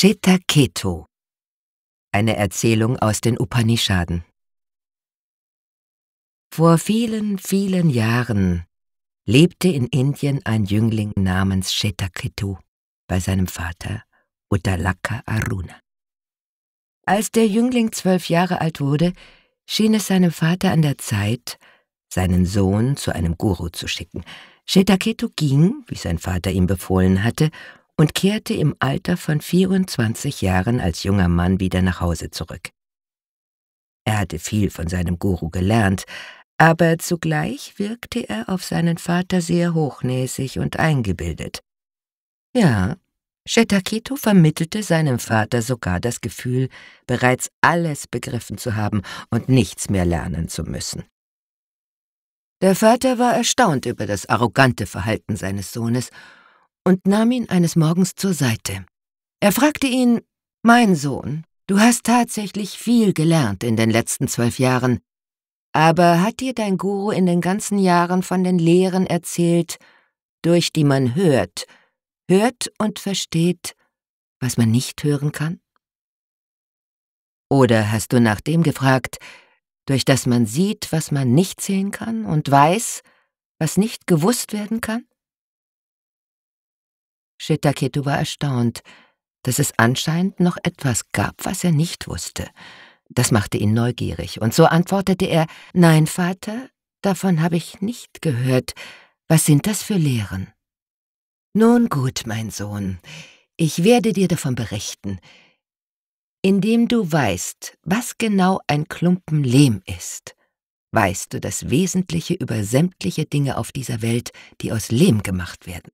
Chitta Ketu Eine Erzählung aus den Upanishaden Vor vielen, vielen Jahren lebte in Indien ein Jüngling namens Shetaketu bei seinem Vater Uttalaka Aruna. Als der Jüngling zwölf Jahre alt wurde, schien es seinem Vater an der Zeit, seinen Sohn zu einem Guru zu schicken. Shetaketu ging, wie sein Vater ihm befohlen hatte, und kehrte im Alter von 24 Jahren als junger Mann wieder nach Hause zurück. Er hatte viel von seinem Guru gelernt, aber zugleich wirkte er auf seinen Vater sehr hochnäsig und eingebildet. Ja, Shetakito vermittelte seinem Vater sogar das Gefühl, bereits alles begriffen zu haben und nichts mehr lernen zu müssen. Der Vater war erstaunt über das arrogante Verhalten seines Sohnes und nahm ihn eines Morgens zur Seite. Er fragte ihn, Mein Sohn, du hast tatsächlich viel gelernt in den letzten zwölf Jahren, aber hat dir dein Guru in den ganzen Jahren von den Lehren erzählt, durch die man hört, hört und versteht, was man nicht hören kann? Oder hast du nach dem gefragt, durch das man sieht, was man nicht sehen kann und weiß, was nicht gewusst werden kann? Shitaketu war erstaunt, dass es anscheinend noch etwas gab, was er nicht wusste. Das machte ihn neugierig, und so antwortete er, »Nein, Vater, davon habe ich nicht gehört. Was sind das für Lehren?« »Nun gut, mein Sohn, ich werde dir davon berichten. Indem du weißt, was genau ein Klumpen Lehm ist, weißt du das Wesentliche über sämtliche Dinge auf dieser Welt, die aus Lehm gemacht werden.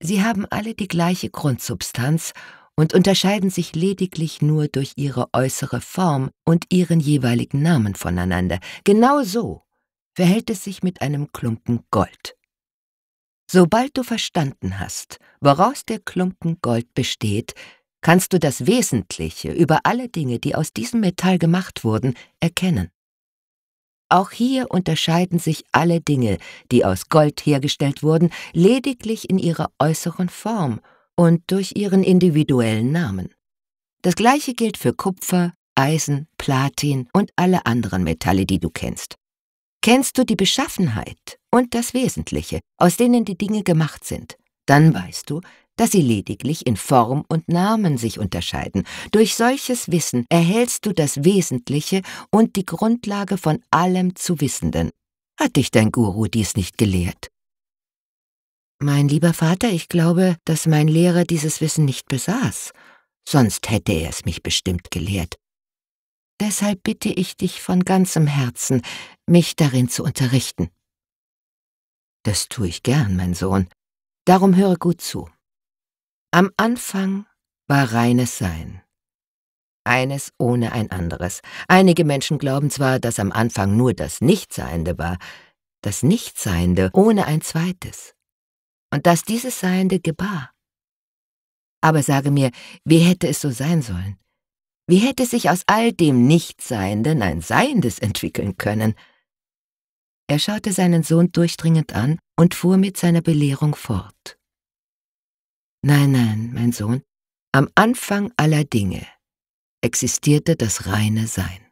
Sie haben alle die gleiche Grundsubstanz und unterscheiden sich lediglich nur durch ihre äußere Form und ihren jeweiligen Namen voneinander. Genau so verhält es sich mit einem Klumpen Gold. Sobald du verstanden hast, woraus der Klumpen Gold besteht, kannst du das Wesentliche über alle Dinge, die aus diesem Metall gemacht wurden, erkennen. Auch hier unterscheiden sich alle Dinge, die aus Gold hergestellt wurden, lediglich in ihrer äußeren Form und durch ihren individuellen Namen. Das gleiche gilt für Kupfer, Eisen, Platin und alle anderen Metalle, die du kennst. Kennst du die Beschaffenheit und das Wesentliche, aus denen die Dinge gemacht sind, dann weißt du, dass sie lediglich in Form und Namen sich unterscheiden. Durch solches Wissen erhältst du das Wesentliche und die Grundlage von allem zu Wissenden. Hat dich dein Guru dies nicht gelehrt? Mein lieber Vater, ich glaube, dass mein Lehrer dieses Wissen nicht besaß, sonst hätte er es mich bestimmt gelehrt. Deshalb bitte ich dich von ganzem Herzen, mich darin zu unterrichten. Das tue ich gern, mein Sohn. Darum höre gut zu. Am Anfang war reines Sein. Eines ohne ein anderes. Einige Menschen glauben zwar, dass am Anfang nur das Nichtseiende war, das Nichtseiende ohne ein zweites. Und dass dieses Seiende gebar. Aber sage mir, wie hätte es so sein sollen? Wie hätte sich aus all dem Nichtseienden ein Seiendes entwickeln können? Er schaute seinen Sohn durchdringend an und fuhr mit seiner Belehrung fort. Nein, nein, mein Sohn, am Anfang aller Dinge existierte das reine Sein.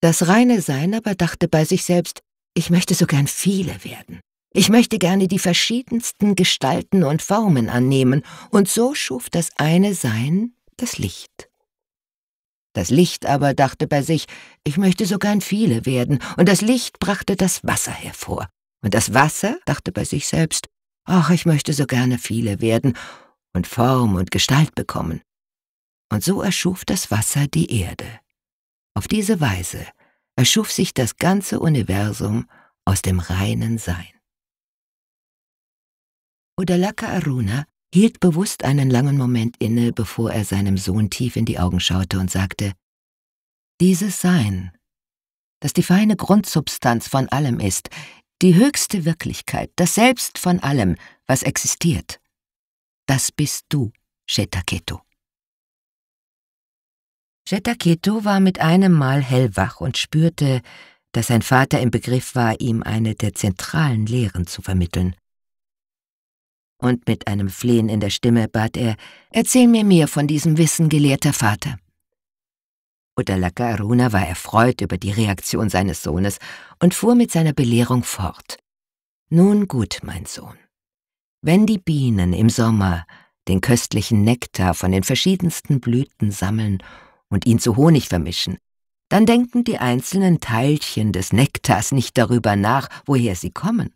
Das reine Sein aber dachte bei sich selbst, ich möchte so gern viele werden. Ich möchte gerne die verschiedensten Gestalten und Formen annehmen, und so schuf das eine Sein das Licht. Das Licht aber dachte bei sich, ich möchte so gern viele werden, und das Licht brachte das Wasser hervor. Und das Wasser dachte bei sich selbst, Ach, ich möchte so gerne viele werden und Form und Gestalt bekommen. Und so erschuf das Wasser die Erde. Auf diese Weise erschuf sich das ganze Universum aus dem reinen Sein. Udalaka Aruna hielt bewusst einen langen Moment inne, bevor er seinem Sohn tief in die Augen schaute und sagte, dieses Sein, das die feine Grundsubstanz von allem ist, die höchste Wirklichkeit, das Selbst von allem, was existiert. Das bist du, Shetaketo. Shetaketo war mit einem Mal hellwach und spürte, dass sein Vater im Begriff war, ihm eine der zentralen Lehren zu vermitteln. Und mit einem Flehen in der Stimme bat er, Erzähl mir mehr von diesem Wissen, gelehrter Vater. Udalaka Aruna war erfreut über die Reaktion seines Sohnes und fuhr mit seiner Belehrung fort. Nun gut, mein Sohn. Wenn die Bienen im Sommer den köstlichen Nektar von den verschiedensten Blüten sammeln und ihn zu Honig vermischen, dann denken die einzelnen Teilchen des Nektars nicht darüber nach, woher sie kommen.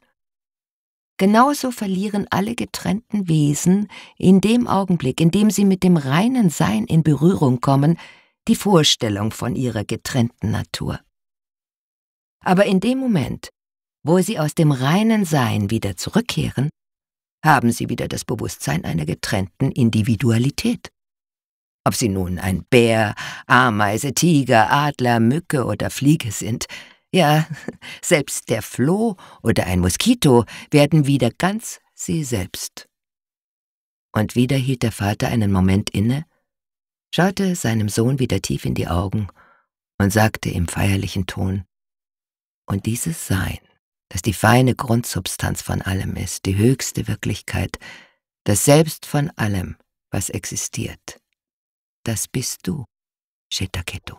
Genauso verlieren alle getrennten Wesen in dem Augenblick, in dem sie mit dem reinen Sein in Berührung kommen, die Vorstellung von ihrer getrennten Natur. Aber in dem Moment, wo sie aus dem reinen Sein wieder zurückkehren, haben sie wieder das Bewusstsein einer getrennten Individualität. Ob sie nun ein Bär, Ameise, Tiger, Adler, Mücke oder Fliege sind, ja, selbst der Floh oder ein Moskito werden wieder ganz sie selbst. Und wieder hielt der Vater einen Moment inne schaute seinem Sohn wieder tief in die Augen und sagte im feierlichen Ton, und dieses Sein, das die feine Grundsubstanz von allem ist, die höchste Wirklichkeit, das Selbst von allem, was existiert, das bist du, Shetaketu.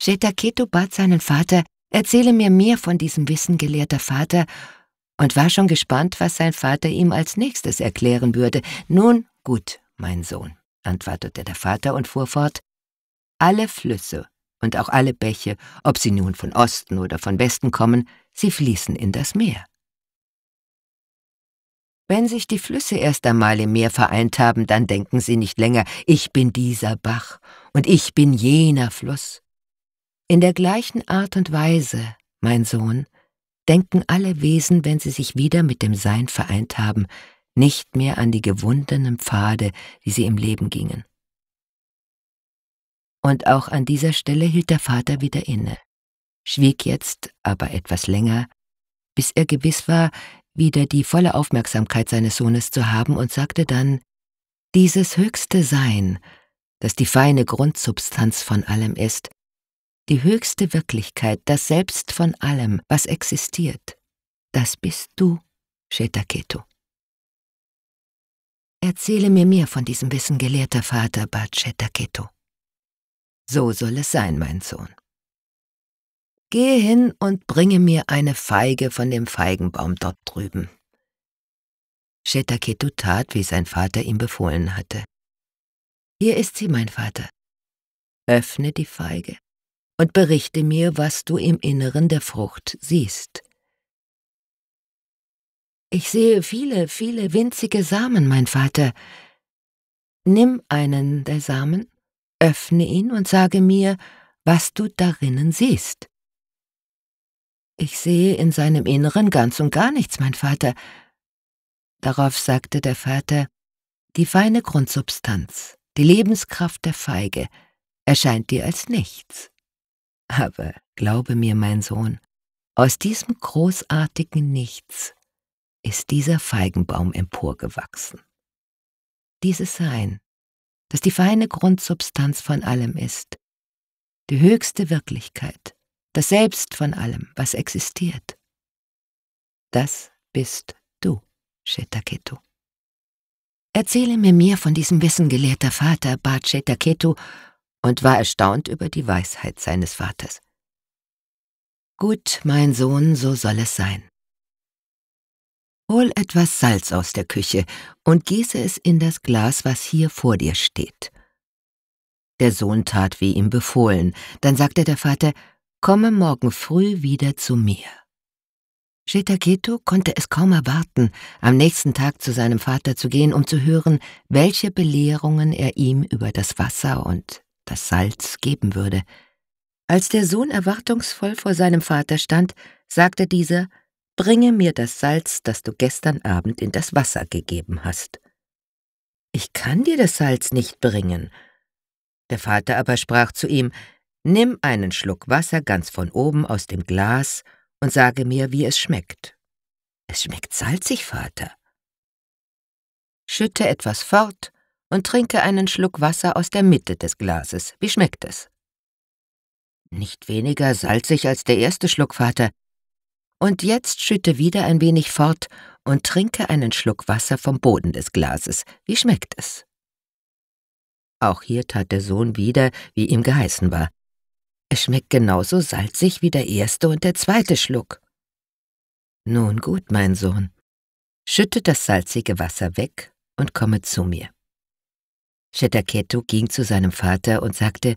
Shetaketu bat seinen Vater, erzähle mir mehr von diesem Wissen, gelehrter Vater, und war schon gespannt, was sein Vater ihm als nächstes erklären würde. Nun gut, mein Sohn, antwortete der Vater und fuhr fort. Alle Flüsse und auch alle Bäche, ob sie nun von Osten oder von Westen kommen, sie fließen in das Meer. Wenn sich die Flüsse erst einmal im Meer vereint haben, dann denken sie nicht länger, ich bin dieser Bach und ich bin jener Fluss. In der gleichen Art und Weise, mein Sohn, denken alle Wesen, wenn sie sich wieder mit dem Sein vereint haben, nicht mehr an die gewundenen Pfade, die sie im Leben gingen. Und auch an dieser Stelle hielt der Vater wieder inne, schwieg jetzt aber etwas länger, bis er gewiss war, wieder die volle Aufmerksamkeit seines Sohnes zu haben und sagte dann, dieses höchste Sein, das die feine Grundsubstanz von allem ist, die höchste Wirklichkeit, das Selbst von allem, was existiert. Das bist du, Shetaketu. Erzähle mir mehr von diesem Wissen, gelehrter Vater, bat Shetaketu. So soll es sein, mein Sohn. Gehe hin und bringe mir eine Feige von dem Feigenbaum dort drüben. Shetaketu tat, wie sein Vater ihm befohlen hatte. Hier ist sie, mein Vater. Öffne die Feige und berichte mir, was du im Inneren der Frucht siehst. Ich sehe viele, viele winzige Samen, mein Vater. Nimm einen der Samen, öffne ihn und sage mir, was du darinnen siehst. Ich sehe in seinem Inneren ganz und gar nichts, mein Vater. Darauf sagte der Vater, die feine Grundsubstanz, die Lebenskraft der Feige, erscheint dir als nichts. Aber glaube mir, mein Sohn, aus diesem großartigen Nichts ist dieser Feigenbaum emporgewachsen. Dieses Sein, das die feine Grundsubstanz von allem ist, die höchste Wirklichkeit, das Selbst von allem, was existiert. Das bist du, Shetaketu. Erzähle mir mehr von diesem Wissen, gelehrter Vater, bat Shetaketu und war erstaunt über die Weisheit seines Vaters. Gut, mein Sohn, so soll es sein. Hol etwas Salz aus der Küche und gieße es in das Glas, was hier vor dir steht. Der Sohn tat wie ihm befohlen, dann sagte der Vater, komme morgen früh wieder zu mir. Shetaketo konnte es kaum erwarten, am nächsten Tag zu seinem Vater zu gehen, um zu hören, welche Belehrungen er ihm über das Wasser und das Salz geben würde. Als der Sohn erwartungsvoll vor seinem Vater stand, sagte dieser Bringe mir das Salz, das du gestern Abend in das Wasser gegeben hast. Ich kann dir das Salz nicht bringen. Der Vater aber sprach zu ihm Nimm einen Schluck Wasser ganz von oben aus dem Glas und sage mir, wie es schmeckt. Es schmeckt salzig, Vater. Schütte etwas fort und trinke einen Schluck Wasser aus der Mitte des Glases. Wie schmeckt es? Nicht weniger salzig als der erste Schluck, Vater. Und jetzt schütte wieder ein wenig fort und trinke einen Schluck Wasser vom Boden des Glases. Wie schmeckt es? Auch hier tat der Sohn wieder, wie ihm geheißen war. Es schmeckt genauso salzig wie der erste und der zweite Schluck. Nun gut, mein Sohn. Schütte das salzige Wasser weg und komme zu mir. Shetaketu ging zu seinem Vater und sagte,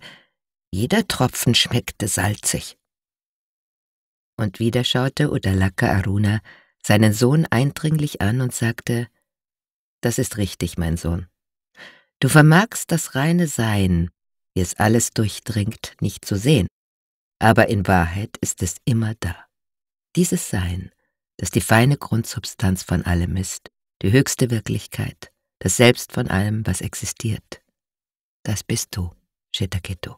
jeder Tropfen schmeckte salzig. Und wieder schaute Udalaka Aruna seinen Sohn eindringlich an und sagte, »Das ist richtig, mein Sohn. Du vermagst das reine Sein, wie es alles durchdringt, nicht zu sehen, aber in Wahrheit ist es immer da. Dieses Sein, das die feine Grundsubstanz von allem ist, die höchste Wirklichkeit, das Selbst von allem, was existiert. Das bist du, Shetaketo.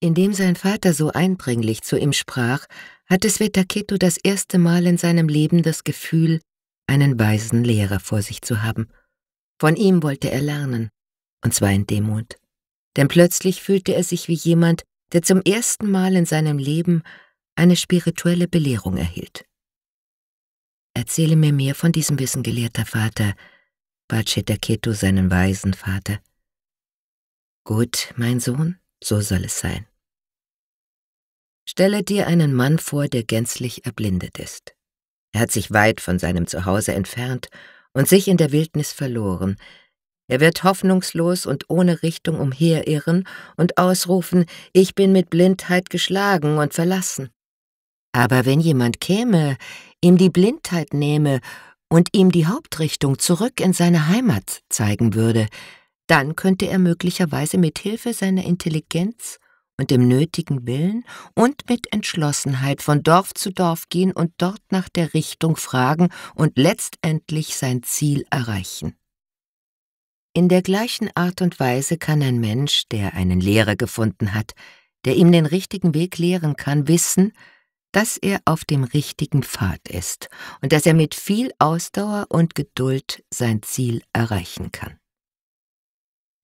Indem sein Vater so eindringlich zu ihm sprach, hatte Svetaketu das erste Mal in seinem Leben das Gefühl, einen weisen Lehrer vor sich zu haben. Von ihm wollte er lernen, und zwar in Demut. Denn plötzlich fühlte er sich wie jemand, der zum ersten Mal in seinem Leben eine spirituelle Belehrung erhielt. Erzähle mir mehr von diesem Wissen, gelehrter Vater, bat Chetaketu seinen weisen Vater. Gut, mein Sohn, so soll es sein. Stelle dir einen Mann vor, der gänzlich erblindet ist. Er hat sich weit von seinem Zuhause entfernt und sich in der Wildnis verloren. Er wird hoffnungslos und ohne Richtung umherirren und ausrufen, ich bin mit Blindheit geschlagen und verlassen. Aber wenn jemand käme, ihm die Blindheit nehme und ihm die Hauptrichtung zurück in seine Heimat zeigen würde, dann könnte er möglicherweise mit Hilfe seiner Intelligenz und dem nötigen Willen und mit Entschlossenheit von Dorf zu Dorf gehen und dort nach der Richtung fragen und letztendlich sein Ziel erreichen. In der gleichen Art und Weise kann ein Mensch, der einen Lehrer gefunden hat, der ihm den richtigen Weg lehren kann, wissen, dass er auf dem richtigen Pfad ist und dass er mit viel Ausdauer und Geduld sein Ziel erreichen kann.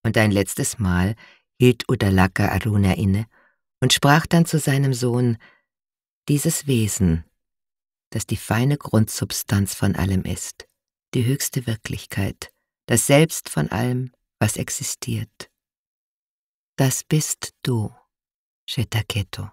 Und ein letztes Mal hielt Udalaka Aruna inne und sprach dann zu seinem Sohn, dieses Wesen, das die feine Grundsubstanz von allem ist, die höchste Wirklichkeit, das Selbst von allem, was existiert. Das bist du, Shetaketo.